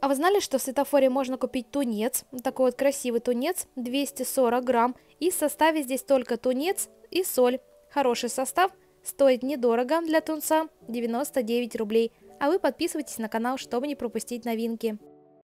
А вы знали, что в светофоре можно купить тунец, такой вот красивый тунец, 240 грамм, и в составе здесь только тунец и соль. Хороший состав, стоит недорого для тунца, 99 рублей. А вы подписывайтесь на канал, чтобы не пропустить новинки.